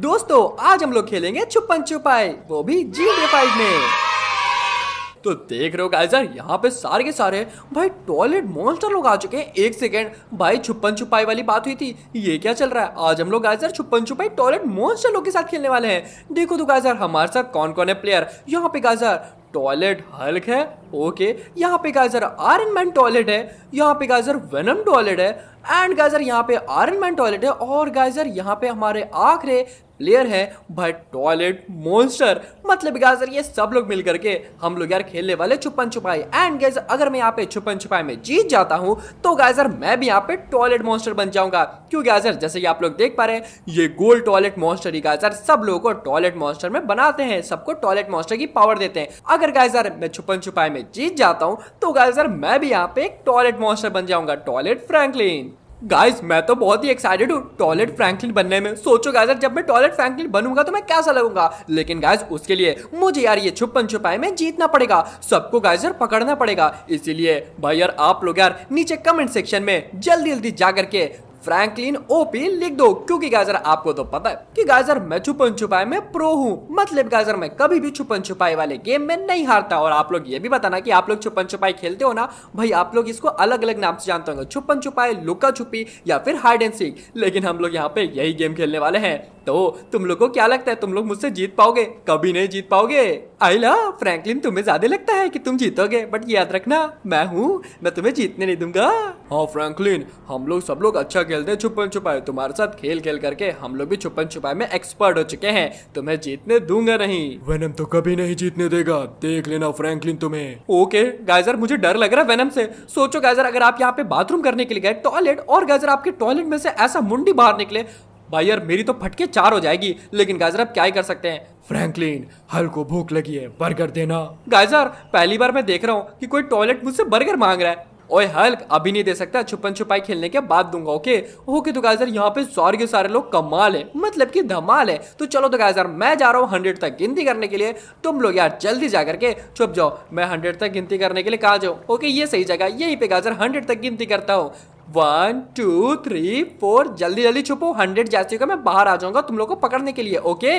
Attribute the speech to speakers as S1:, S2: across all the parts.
S1: दोस्तों आज हम लोग खेलेंगे छुपन छुपाई वो भी जी डे फाइव में तो देख रहे हो गाइजर यहाँ पे सारे के सारे भाई टॉयलेट मॉन्स्टर लोग आ चुके हैं एक सेकेंड भाई छुपन छुपाई वाली बात हुई थी ये क्या चल रहा है आज हम लोग गाइजर छुपन छुपाई टॉयलेट मॉन्स्टर लोग के साथ खेलने वाले हैं देखो तो गाइजर हमारे साथ कौन कौन है प्लेयर यहाँ पे गाइजर टॉयलेट हल्क है ओके यहाँ पे गाइजर आयरन मैन टॉयलेट है यहाँ पे गाइजर वेनम टॉयलेट है एंड गाइजर यहाँ पे आयरन मैन टॉयलेट है और गाइजर यहाँ पे हमारे आखिर प्लेयर है भाई टॉयलेट मोन्स्टर मतलब गाइस ये सब लोग मिल करके हम लोग यार खेलने वाले छुपन छुपाई एंड गैस अगर मैं यहाँ पे छुपन छुपाई में जीत जाता हूँ तो गाइस मैं भी यहाँ पे टॉयलेट मोन्स्टर बन जाऊंगा क्यों गाइस जैसे कि आप लोग देख पा रहे हैं ये गोल्ड टॉयलेट मॉन्स्टर ही गाइस सब लोगों को टॉयलेट मॉन्स्टर में बनाते हैं सबको टॉयलेट मॉन्स्टर की पावर देते हैं अगर गाइस मैं छुपन छुपाई में जीत जाता हूँ तो गाइस मैं भी यहाँ पे एक टॉयलेट मॉन्स्टर बन जाऊंगा टॉयलेट फ्रेंकलिन गाइस मैं तो बहुत ही एक्साइटेड हूँ टॉयलेट फ्रैंकलिन बनने में सोचो गाइस जब मैं टॉयलेट फ्रैंकलिन बनूंगा तो मैं कैसा लगूंगा लेकिन गाइस उसके लिए मुझे यार ये छुपन छुपाई में जीतना पड़ेगा सबको गाइस यार पकड़ना पड़ेगा इसीलिए भाई यार आप लोग यार नीचे कमेंट सेक्शन में जल्दी जल्दी जा करके फ्रैंकलिन ओपी लिख दो क्योंकि गाजर आपको तो पता है कि गाजर मैं छुपन छुपाई में प्रो हूँ मतलब गाजर मैं कभी भी छुपन छुपाई वाले गेम में नहीं हारता और आप लोग ये भी बताना कि आप लोग छुपन छुपाई खेलते हो ना भाई आप लोग इसको अलग अलग नाम से जानते होंगे छुपन छुपाई लुका छुपी या फिर हाइड एंड सीख लेकिन हम लोग यहाँ पे यही गेम खेलने वाले हैं तो तुम लोग को क्या लगता है तुम लोग मुझसे जीत पाओगे कभी नहीं जीत पाओगे लव फ्रैंकलिन तुम्हें ज्यादा लगता है कि तुम जीतोगे बट याद रखना मैं हूँ मैं तुम्हें जीतने नहीं दूंगा हाँ फ्रैंकलिन हम लोग सब लोग अच्छा खेलते हैं छुपन छुपाए तुम्हारे साथ खेल खेल करके हम लोग भी छुपन छुपाए में एक्सपर्ट हो चुके हैं तुम्हें जीतने दूंगा नहीं
S2: वेनम तो कभी नहीं जीतने देगा देख लेना फ्रैंकलिन तुम्हें
S1: ओके गाइजर मुझे डर लग रहा है वेनम से सोचो गाइजर अगर आप यहाँ पे बाथरूम करने के लिए गए टॉयलेट और गाइजर आपके टॉयलेट में से ऐसा मुंडी बाहर निकले भाई यार मेरी तो फटके चार हो जाएगी लेकिन गाजर अब क्या ही कर सकते हैं
S2: फ्रैंकलिन हल्को भूख लगी है बर्गर देना
S1: गाजर पहली बार मैं देख रहा हूँ कि कोई टॉयलेट मुझसे बर्गर मांग रहा है ओए हल्क अभी नहीं दे सकता छुपन छुपाई खेलने के बाद दूंगा ओके ओके तो गाजर यहाँ पे सौर के सारे लोग कमाल है मतलब कि धमाल है तो चलो तो गाजर मैं जा रहा हूँ हंड्रेड तक गिनती करने के लिए तुम लोग यार जल्दी जा करके छुप जाओ मैं हंड्रेड तक गिनती करने के लिए कहा जाओ ओके ये सही जगह यही पे गाजर हंड्रेड तक गिनती करता हूँ वन टू थ्री फोर जल्दी जल्दी छुपो हंड्रेड जैसे का मैं बाहर आ जाऊंगा तुम लोग को पकड़ने के लिए ओके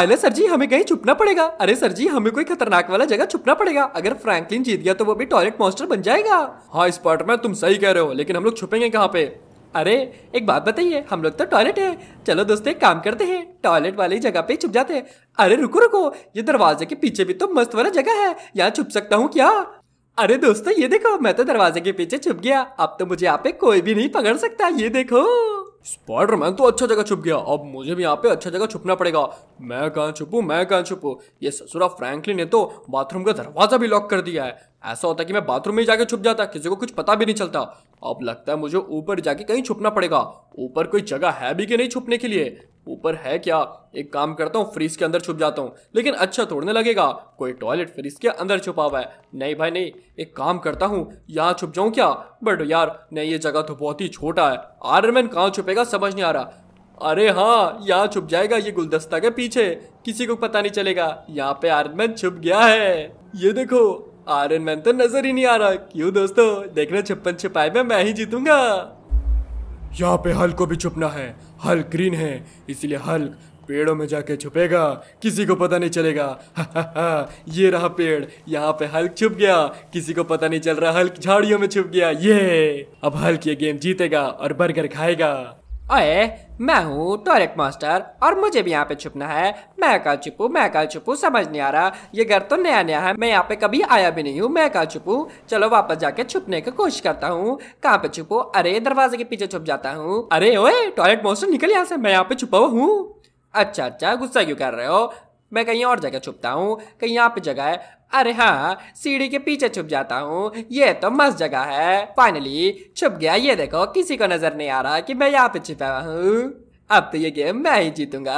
S1: अरे सर जी हमें कहीं छुपना पड़ेगा अरे सर जी हमें कोई खतरनाक वाला जगह छुपना पड़ेगा अगर फ्रैंकलिन जीत गया तो वो भी टॉयलेट मॉन्स्टर बन जाएगा हाँ स्पॉट में तुम सही कह रहे हो लेकिन हम लोग छुपेंगे कहाँ पे अरे एक बात बताइए हम लोग तो टॉयलेट है चलो दोस्तों एक काम करते हैं टॉयलेट वाली जगह पे छुप जाते हैं अरे रुको रुको ये दरवाजे के पीछे भी तो मस्त वाला जगह है यहाँ छुप सकता हूँ क्या अरे दोस्तों ये देखो मैं तो दरवाजे के पीछे छुप गया अब तो मुझे यहाँ पे कोई भी नहीं पकड़ सकता ये देखो स्पाइडरमैन तो अच्छा जगह छुप गया अब मुझे भी यहाँ पे अच्छा जगह छुपना पड़ेगा मैं कहाँ छुपू मैं कहाँ छुपू ये ससुरा फ्रैंकली ने तो बाथरूम का दरवाजा भी लॉक कर दिया है ऐसा होता कि मैं बाथरूम में ही जाके छुप जाता किसी को कुछ पता भी नहीं चलता अब लगता है मुझे ऊपर जाके कहीं छुपना पड़ेगा ऊपर कोई जगह है भी कि नहीं छुपने के लिए ऊपर है क्या एक काम करता हूँ फ्रिज के अंदर छुप जाता हूँ लेकिन अच्छा तोड़ने लगेगा कोई टॉयलेट फ्रिज के अंदर छुपा हुआ है नहीं भाई नहीं एक काम करता हूँ यहाँ छुप जाऊँ क्या बट यार नहीं ये जगह तो बहुत ही छोटा है आयरमैन कहाँ छुपेगा समझ नहीं आ रहा अरे हाँ यहाँ छुप जाएगा ये गुलदस्ता के पीछे किसी को पता नहीं चलेगा यहाँ पे आयरन मैन छुप गया है ये देखो आयरन मैन तो नजर ही नहीं आ रहा क्यों दोस्तों देखना छप्पन छिपाई में मैं ही जीतूंगा
S2: यहाँ पे हल्क को भी छुपना है हल्क ग्रीन है इसलिए हल्क पेड़ों में जाके छुपेगा किसी को पता नहीं चलेगा हा हा हा ये रहा पेड़ यहाँ पे हल्क छुप गया किसी को पता नहीं चल रहा हल्क झाड़ियों में छुप गया ये अब हल्क ये गेम जीतेगा और बर्गर खाएगा
S1: अरे मैं हूँ टॉयलेट मास्टर और मुझे भी यहाँ पे छुपना है मैं कहा छुपू मैं कल छुपू समझ नहीं आ रहा ये घर तो नया नया है मैं यहाँ पे कभी आया भी नहीं हूँ मैं कहा छुपू चलो वापस जाके छुपने की कोशिश करता हूँ कहाँ पे छुपू अरे दरवाजे के पीछे छुप जाता हूँ अरे ओए टॉयलेट मास्टर निकल यहाँ से मैं यहाँ पे छुपा हुआ हूँ अच्छा अच्छा गुस्सा क्यों कर रहे हो मैं कहीं और जगह छुपता हूँ कहीं यहाँ पे जगह है अरे हाँ सीढ़ी के पीछे छुप जाता हूँ ये तो मस्त जगह है फाइनली छुप गया ये देखो किसी को नजर नहीं आ रहा कि मैं यहाँ पे छिपा हूँ अब तो ये गेम मैं ही जीतूंगा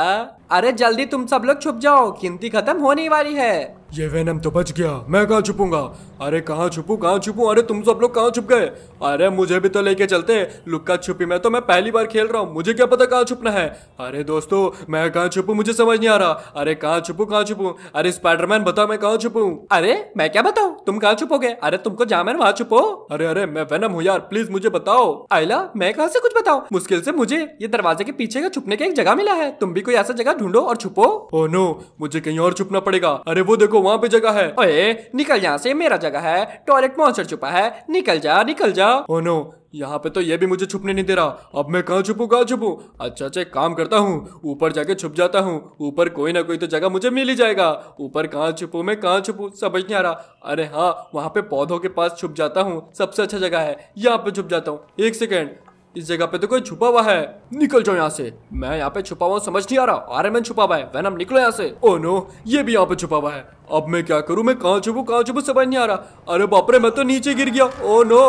S1: अरे जल्दी तुम सब लोग छुप जाओ गिनती खत्म होने वाली है
S2: ये वेनम तो बच गया मैं कहा छुपूंगा अरे कहाँ छुपू कहाँ छुपू अरे तुम सब लोग कहाँ छुप गए अरे मुझे भी तो लेके चलते लुक्का छुपी मैं तो मैं पहली बार खेल रहा हूँ मुझे क्या पता कहाँ छुपना है अरे दोस्तों मैं कहाँ छुपू मुझे समझ नहीं आ रहा अरे कहाँ छुपू कहाँ छुपू अरे स्पाइडरमैन बताओ मैं कहाँ छुपू अरे मैं
S1: क्या बताऊँ तुम कहाँ छुपोगे अरे तुमको जामैन वहाँ छुपो अरे अरे मैं वेनम हूँ यार प्लीज मुझे बताओ आयला मैं कहाँ से कुछ बताओ मुश्किल से मुझे ये दरवाजे के पीछे का छुपने का एक जगह मिला है तुम भी कोई ऐसा जगह
S2: ढूंढो और छुपो ओ oh नो मुझे कहीं और छुपना पड़ेगा
S1: अरे वो देखो वहाँ पे जगह है निकल यहाँ से मेरा जगह है टॉयलेट मॉन्स्टर छुपा है निकल जा निकल जा
S2: ओ नो यहाँ पे तो ये भी मुझे छुपने नहीं दे रहा अब मैं कहाँ छुपू कहाँ छुपू अच्छा अच्छा एक काम करता हूँ ऊपर जाके छुप जाता
S1: हूँ ऊपर कोई ना कोई तो जगह मुझे मिल ही जाएगा ऊपर कहाँ छुपू मैं कहाँ छुपू समझ नहीं आ रहा अरे हाँ वहाँ पे पौधों के पास छुप जाता हूँ सबसे अच्छा जगह है यहाँ पे छुप जाता हूँ एक सेकेंड इस जगह पे तो कोई छुपा हुआ है निकल जाओ यहाँ से मैं यहाँ पे छुपा हुआ समझ नहीं आ रहा एन छुपा हुआ है वैनम निकलो यहाँ से ओ नो ये भी यहाँ पे छुपा हुआ है अब मैं क्या करूँ मैं कहाँ छुपू कहाँ छुपू समझ नहीं आ रहा अरे बापरे मैं तो नीचे गिर गया ओ नो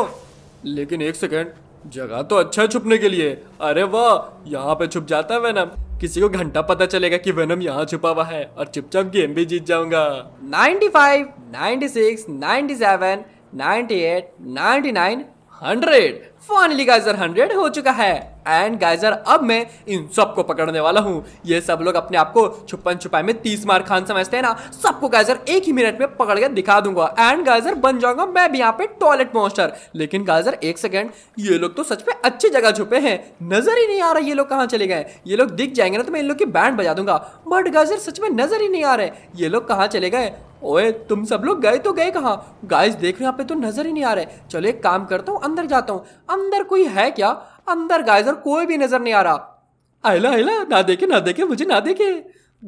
S1: लेकिन एक सेकेंड जगह तो अच्छा है छुपने के लिए अरे वाह यहाँ पे छुप जाता है वैनम किसी को घंटा पता चलेगा
S2: कि वेनम यहाँ छुपा हुआ है और चुपचाप गेम भी जीत जाऊंगा
S1: 95, 96, 97, 98, 99 हंड्रेड फाइनली गाइजर हंड्रेड हो चुका है एंड गाइजर अब मैं इन सबको पकड़ने वाला हूँ ये सब लोग अपने आप को छुपन छुपाई में तीस मार खान समझते हैं ना सबको गाइजर एक ही मिनट में पकड़ के दिखा दूंगा एंड गाइजर बन जाऊंगा मैं भी यहाँ पे टॉयलेट मोस्टर लेकिन गाइजर एक सेकेंड ये लोग तो सच में अच्छी जगह छुपे हैं नजर ही नहीं आ रहा ये लोग कहाँ चले गए ये लोग दिख जाएंगे ना तो मैं इन लोग की बैंड बजा दूंगा बट गाइजर सच में नजर ही नहीं आ रहे ये लोग कहाँ चले गए ओए तुम सब लोग गए तो गए कहाँ गाइस देख रहे हो यहाँ पे तो नजर ही नहीं आ रहे चलो एक काम करता हूँ अंदर जाता हूँ अंदर कोई है क्या अंदर गाइजर कोई भी नजर नहीं आ रहा अहला अहला ना देखे ना देखे मुझे ना देखे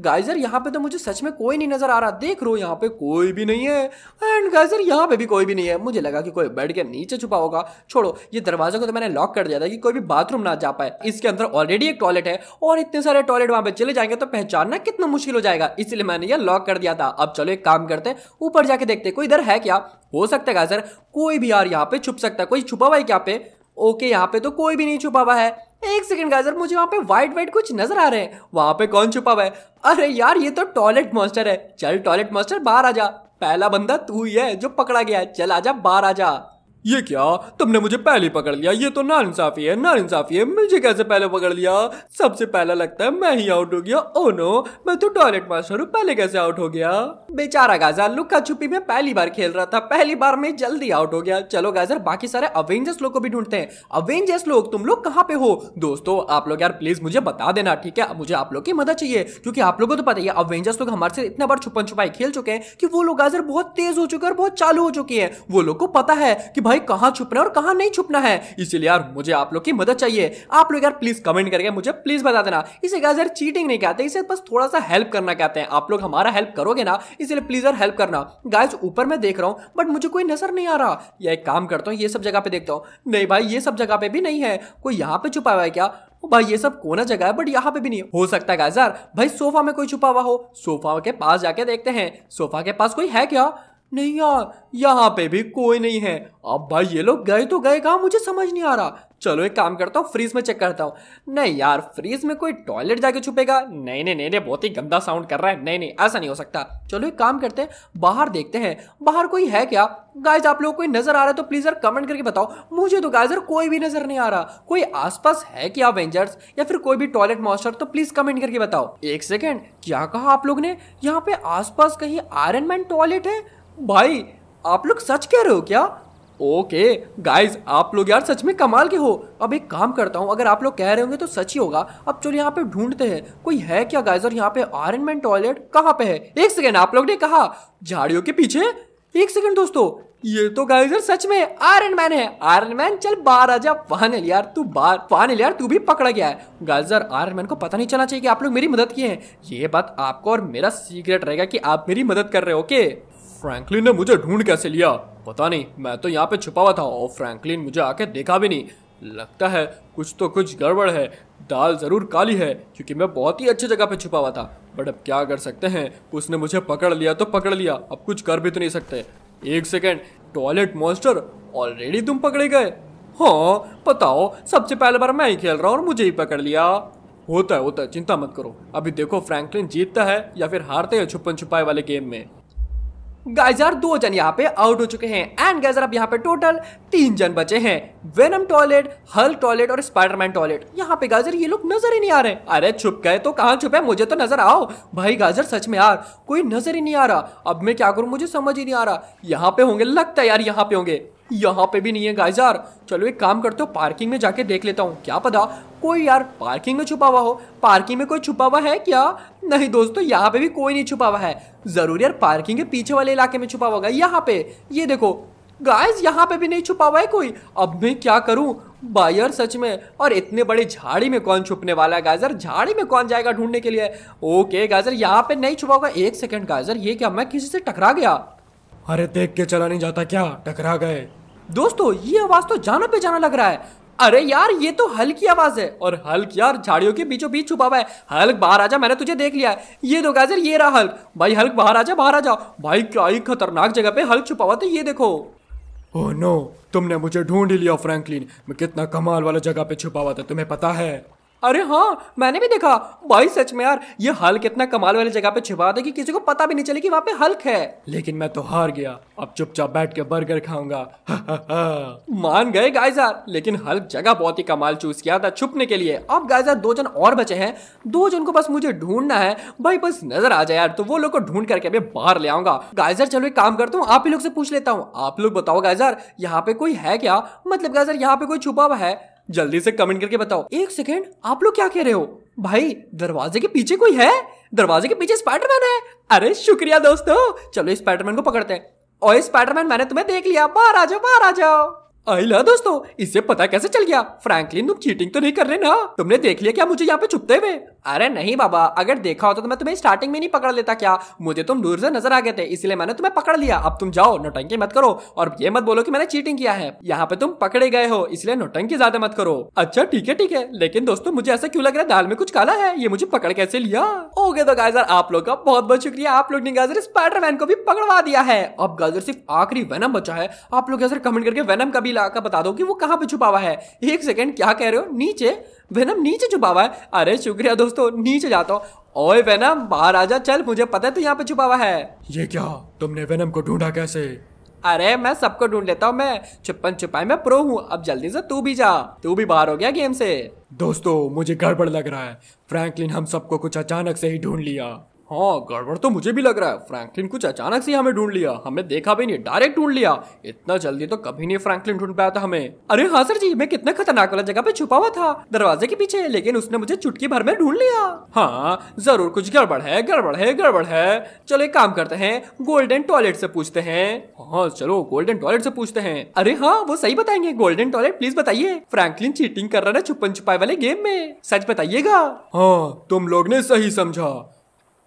S1: गाइजर यहाँ पे तो मुझे सच में कोई नहीं नजर आ रहा देख रो यहाँ पे कोई भी नहीं है एंड गाइजर यहाँ पे भी कोई भी नहीं है मुझे लगा कि कोई बेड के नीचे छुपा होगा छोड़ो ये दरवाजे को तो मैंने लॉक कर दिया था कि कोई भी बाथरूम ना जा पाए इसके अंदर ऑलरेडी एक टॉयलेट है और इतने सारे टॉयलेट वहां पे चले जाएंगे तो पहचानना कितना मुश्किल हो जाएगा इसलिए मैंने यह लॉक कर दिया था अब चलो एक काम करते हैं ऊपर जाके देखते कोई इधर है क्या हो सकता है गाइजर कोई भी यार यहाँ पे छुप सकता है कोई छुपा हुआ है क्या पे ओके यहाँ पे तो कोई भी नहीं छुपा हुआ है एक सेकंड गाइस मुझे वहाँ पे व्हाइट व्हाइट कुछ नजर आ रहे हैं वहाँ पे कौन छुपा हुआ है अरे यार ये तो टॉयलेट मॉन्स्टर है चल टॉयलेट मॉन्स्टर बाहर आ जा पहला बंदा तू ही है जो पकड़ा गया है चल आजा बाहर आजा ये क्या तुमने मुझे पहले पकड़ लिया ये तो इंसाफी है इंसाफी है मुझे कैसे पहले पकड़ लिया सबसे पहला लगता है मैं ही आउट हो गया ओ oh नो मैं तो टॉयलेट मास्टर हूँ पहले कैसे आउट हो गया बेचारा गाजर लुक्का छुपी में पहली बार खेल रहा था पहली बार में जल्दी आउट हो गया चलो गाजर बाकी सारे अवेंजर्स लोग को भी ढूंढते हैं अवेंजर्स लोग तुम लोग कहाँ पे हो दोस्तों आप लोग यार प्लीज मुझे बता देना ठीक है मुझे आप लोग की मदद चाहिए क्योंकि आप लोगों को तो पता ही अवेंजर्स लोग हमारे से इतना बार छुपन छुपाई खेल चुके हैं कि वो लोग गाजर बहुत तेज हो चुके हैं और बहुत चालू हो चुके हैं वो लोग को पता है कि भाई कहाँ छुपना है और कहाँ नहीं छुपना है इसीलिए यार मुझे आप लोग की मदद चाहिए आप लोग यार प्लीज कमेंट करके मुझे प्लीज बता देना इसे गाइस यार चीटिंग नहीं कहते इसे बस थोड़ा सा हेल्प करना कहते हैं आप लोग हमारा हेल्प करोगे ना इसलिए प्लीज यार हेल्प करना गाइस ऊपर मैं देख रहा हूँ बट मुझे कोई नजर नहीं आ रहा या एक काम करता हूँ ये सब जगह पे देखता हूँ नहीं भाई ये सब जगह पे भी नहीं है कोई यहाँ पे छुपा हुआ है क्या भाई ये सब कोना जगह है बट यहाँ पे भी नहीं हो सकता है गाइस यार भाई सोफा में कोई छुपा हुआ हो सोफा के पास जाके देखते हैं सोफा के पास कोई है क्या नहीं यार यहाँ पे भी कोई नहीं है अब भाई ये लोग गए तो गए कहा मुझे समझ नहीं आ रहा चलो एक काम करता हूँ फ्रीज में चेक करता हूँ नहीं यार फ्रीज में कोई टॉयलेट जाके छुपेगा नहीं नहीं नहीं नहीं बहुत ही गंदा साउंड कर रहा है नहीं नहीं ऐसा नहीं हो सकता चलो एक काम करते हैं बाहर देखते हैं बाहर कोई है क्या गाइस आप लोग कोई नजर आ रहा है तो प्लीज यार कमेंट करके बताओ मुझे तो गाइज यार कोई भी नजर नहीं आ रहा कोई आसपास है क्या वेंजर्स या फिर कोई भी टॉयलेट मॉस्टर तो प्लीज कमेंट करके बताओ एक सेकेंड क्या कहा आप लोग ने यहाँ पे आस कहीं आयरन मैन टॉयलेट है भाई आप लोग सच कह रहे हो क्या ओके गाइस आप लोग यार सच में कमाल के हो अब एक काम करता हूँ अगर आप लोग कह रहे होंगे तो सच ही होगा अब चलो यहाँ पे ढूंढते हैं कोई है क्या गाइस और यहाँ पे आयरन मैन टॉयलेट कहाँ पे है एक सेकेंड आप लोग ने कहा झाड़ियों के पीछे एक सेकेंड दोस्तों ये तो गाइजर सच में आयरन मैन है आयरन मैन चल बाहर जा फाइनल यार तू बाहर फाइनल यार तू भी पकड़ा गया है गाइजर आयरन मैन को पता नहीं चलना चाहिए कि आप लोग मेरी मदद किए हैं ये बात आपको और मेरा सीक्रेट रहेगा कि आप मेरी मदद कर रहे हो ओके फ्रैंकलिन
S2: ने मुझे ढूंढ
S1: कैसे लिया पता नहीं मैं तो यहाँ पे छुपा हुआ था और फ्रैंकलिन मुझे आके देखा भी नहीं लगता है कुछ तो कुछ गड़बड़ है दाल ज़रूर काली है क्योंकि मैं बहुत ही अच्छी जगह पे छुपा हुआ था बट अब क्या कर सकते हैं उसने मुझे पकड़ लिया तो पकड़ लिया अब कुछ कर भी तो नहीं सकते एक सेकेंड टॉयलेट मॉन्स्टर ऑलरेडी तुम पकड़े गए हाँ बताओ सबसे पहले बार मैं ही खेल रहा हूँ और मुझे ही पकड़ लिया होता है होता है चिंता मत करो अभी देखो फ्रैंकलिन जीतता है या फिर हारते हैं छुपन छुपाई वाले गेम में यार दो जन यहाँ पे आउट हो चुके हैं एंड यार अब यहाँ पे टोटल तीन जन बचे हैं वेनम टॉयलेट हल टॉयलेट और स्पाइडरमैन टॉयलेट यहाँ पे गाजर ये लोग नजर ही नहीं आ रहे अरे छुप गए तो कहाँ छुपे मुझे तो नजर आओ भाई गाजर सच में यार कोई नजर ही नहीं आ रहा अब मैं क्या करूँ मुझे समझ ही नहीं आ रहा यहाँ पे होंगे लगता है यार यहाँ पे होंगे यहाँ पे भी नहीं है गाइस यार चलो एक काम करते हो पार्किंग में जाके देख लेता हूँ क्या पता कोई यार पार्किंग में छुपा हुआ हो पार्किंग में कोई छुपा हुआ है क्या नहीं दोस्तों तो यहाँ पे भी कोई नहीं छुपा हुआ है जरूर यार पार्किंग के पीछे वाले इलाके में छुपा हुआ यहाँ पे ये देखो गाइस यहाँ पे भी नहीं छुपा हुआ है कोई अब मैं क्या करूँ बायर सच में और इतने बड़े झाड़ी में कौन छुपने वाला है गाजर झाड़ी में कौन जाएगा ढूंढने के लिए ओके गाजर यहाँ पे नहीं छुपा होगा एक सेकंड गाजर ये क्या मैं किसी से टकरा गया
S2: अरे देख के चला नहीं जाता क्या टकरा गए
S1: दोस्तों ये आवाज तो जानो पे जाना लग रहा है अरे यार ये तो हल्क की आवाज है और हल्क यार झाड़ियों के बीचों बीच छुपा हुआ है हल्क बाहर आजा मैंने तुझे देख लिया है ये दो गाजर ये रहा हल्क भाई हल्क बाहर आजा बाहर आजा भाई क्या ही खतरनाक जगह पे हल्क छुपा
S2: हुआ तो ये देखो ओह oh नो तुमने मुझे ढूंढ लिया फ्रैंकलिन मैं कितना कमाल वाला जगह पे छुपा हुआ था तुम्हें पता है अरे हाँ मैंने भी देखा भाई सच में यार ये हल्क
S1: इतना कमाल वाली जगह पे छिपा दे कि किसी को पता भी नहीं चले कि वहाँ पे हल्क है
S2: लेकिन मैं तो हार गया अब चुपचाप बैठ के बर्गर खाऊंगा मान गए गायजार लेकिन हल्क जगह बहुत
S1: ही कमाल चूज किया था छुपने के लिए अब गायजार दो जन और बचे हैं दो जन को बस मुझे ढूंढना है भाई बस नजर आ जाए यार तो वो लोग को ढूंढ करके अभी बाहर ले आऊंगा गायजार चलो एक काम करता हूँ आप ही लोग से पूछ लेता हूँ आप लोग बताओ गायजार यहाँ पे कोई है क्या मतलब गायजार यहाँ पे कोई छुपा हुआ है जल्दी से कमेंट करके बताओ एक सेकेंड आप लोग क्या कह रहे हो भाई दरवाजे के पीछे कोई है दरवाजे के पीछे स्पाइडरमैन है अरे शुक्रिया दोस्तों चलो स्पाइडरमैन को पकड़ते हैं और स्पाइडरमैन मैंने तुम्हें देख लिया बाहर आ जाओ बाहर आ जाओ अहिला दोस्तों इससे पता कैसे चल गया फ्रैंकलिन तुम चीटिंग तो नहीं कर रहे ना तुमने देख लिया क्या मुझे यहाँ पे छुपते हुए अरे नहीं बाबा अगर देखा होता तो मैं तुम्हें स्टार्टिंग में नहीं पकड़ लेता क्या मुझे तुम दूर से नजर आ गए थे इसलिए मैंने तुम्हें पकड़ लिया अब तुम जाओ नोटंकी मत करो और ये मत बोलो कि मैंने चीटिंग किया है यहाँ पे तुम पकड़े गए हो इसलिए नोटंकी ज्यादा मत करो अच्छा ठीक है ठीक है लेकिन दोस्तों मुझे ऐसा क्यों लग रहा है दाल में कुछ काला है ये मुझे पकड़ कैसे लिया ओके तो गाजर आप लोग का बहुत बहुत शुक्रिया आप लोग ने गाजर स्पाइडरमैन को भी पकड़वा दिया है अब गाजर सिर्फ आखिरी वेनम बचा है आप लोग गाजर कमेंट करके वेनम का भी लाकर बता दो कि वो कहाँ पे छुपा हुआ है एक सेकेंड क्या कह रहे हो नीचे वेनम नीचे छुपा हुआ है अरे शुक्रिया दोस्तों दोस्तों नीचे जाता हूँ ओए वेनम बाहर चल मुझे पता है तू तो यहाँ पे छुपा हुआ है
S2: ये क्या तुमने वेनम को ढूंढा कैसे
S1: अरे मैं सबको ढूंढ लेता हूँ मैं छुपन छुपाई मैं प्रो हूँ अब जल्दी से तू भी जा तू भी बाहर
S2: हो गया गेम से दोस्तों मुझे गड़बड़ लग रहा है फ्रैंकलिन हम सबको कुछ अचानक से ही ढूंढ लिया
S1: हाँ गड़बड़ तो मुझे भी लग रहा है फ्रैंकलिन कुछ अचानक से हमें ढूंढ लिया हमने देखा भी नहीं डायरेक्ट ढूंढ लिया इतना जल्दी तो कभी नहीं फ्रैंकलिन ढूंढ पाया था हमें अरे हाँ सर जी मैं कितना खतरनाक वाला जगह पे छुपा हुआ था दरवाजे के पीछे लेकिन उसने मुझे चुटकी भर में ढूंढ लिया हाँ जरूर कुछ गड़बड़ है गड़बड़ है गड़बड़ है चलो एक काम करते हैं गोल्डन टॉयलेट से पूछते हैं हाँ चलो गोल्डन टॉयलेट से पूछते हैं अरे हाँ वो सही बताएंगे गोल्डन टॉयलेट प्लीज बताइए फ्रैंकलिन चीटिंग कर रहा है छुपन छुपाई वाले गेम में सच बताइएगा
S2: हाँ तुम लोग ने सही समझा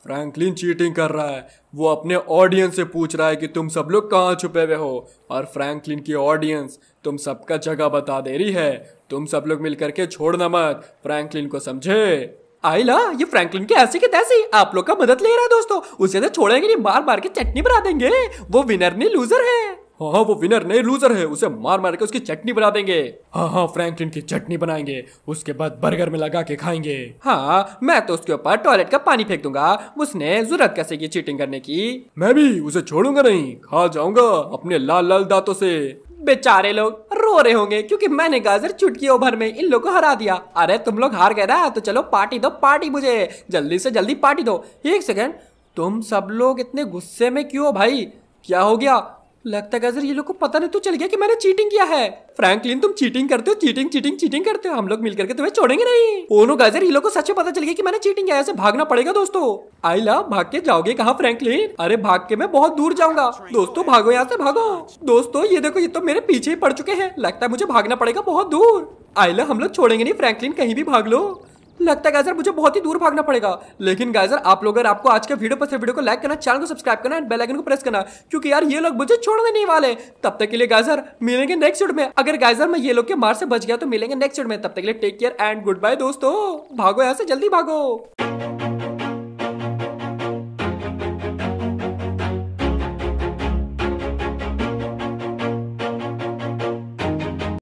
S2: फ्रैंकलिन चीटिंग कर रहा है वो अपने ऑडियंस से पूछ रहा है कि तुम सब लोग कहाँ छुपे हुए हो और फ्रैंकलिन की ऑडियंस तुम सबका जगह बता दे रही है तुम सब
S1: लोग मिल करके छोड़ना मत फ्रैंकलिन को समझे आइला ये फ्रैंकलिन के ऐसे के तैसे आप लोग का मदद ले रहा है दोस्तों उसे तो छोड़ेंगे नहीं बार बार के चटनी बना देंगे वो विनर नहीं लूजर है हाँ हाँ वो विनर नहीं लूजर है उसे मार मार के उसकी चटनी बना देंगे हाँ हाँ फ्रैंकलिन की चटनी बनाएंगे उसके बाद बर्गर में लगा के खाएंगे हाँ मैं तो उसके ऊपर टॉयलेट का पानी फेंक दूंगा उसने जरूरत कैसे की चीटिंग करने की
S2: मैं भी उसे छोड़ूंगा नहीं खा जाऊंगा अपने लाल लाल दांतों से
S1: बेचारे लोग रो रहे होंगे क्योंकि मैंने गाजर चुटकी ओवर में इन लोगों को हरा दिया अरे तुम लोग हार गए ना तो चलो पार्टी दो पार्टी मुझे जल्दी से जल्दी पार्टी दो एक सेकेंड तुम सब लोग इतने गुस्से में क्यों भाई क्या हो गया लगता है गजर ये लोग को पता नहीं तो चल गया कि मैंने चीटिंग किया है फ्रैंकलिन तुम चीटिंग करते हो चीटिंग चीटिंग चीटिंग करते हो हम लोग मिलकर के तुम्हें छोड़ेंगे नहीं ओनो गाजर ये लोग को सच में पता चल गया कि मैंने चीटिंग किया ऐसे भागना पड़ेगा दोस्तों आईला भाग के जाओगे कहा फ्रैंकलिन अरे भाग के मैं बहुत दूर जाऊंगा दोस्तों भागो यहाँ से भागो दोस्तों ये देखो ये तो मेरे पीछे ही पड़ चुके हैं लगता है मुझे भागना पड़ेगा बहुत दूर आईला हम लोग छोड़ेंगे नहीं फ्रैंकलिन कहीं भी भाग लो लगता है गाइजर मुझे बहुत ही दूर भागना पड़ेगा लेकिन गाइजर आप लोग अगर आपको आज के वीडियो पसंद वीडियो को लाइक करना चैनल को सब्सक्राइब करना एंड बेल आइकन को प्रेस करना क्योंकि यार ये लोग मुझे छोड़ने नहीं वाले तब तक के लिए गाइजर मिलेंगे नेक्स्ट वीडियो में अगर गाइजर मैं ये लोग के मार से बच गया तो मिलेंगे नेक्स्ट वीडियो में तब तक के लिए take care and goodbye दोस्तों भागो यहाँ से जल्दी भागो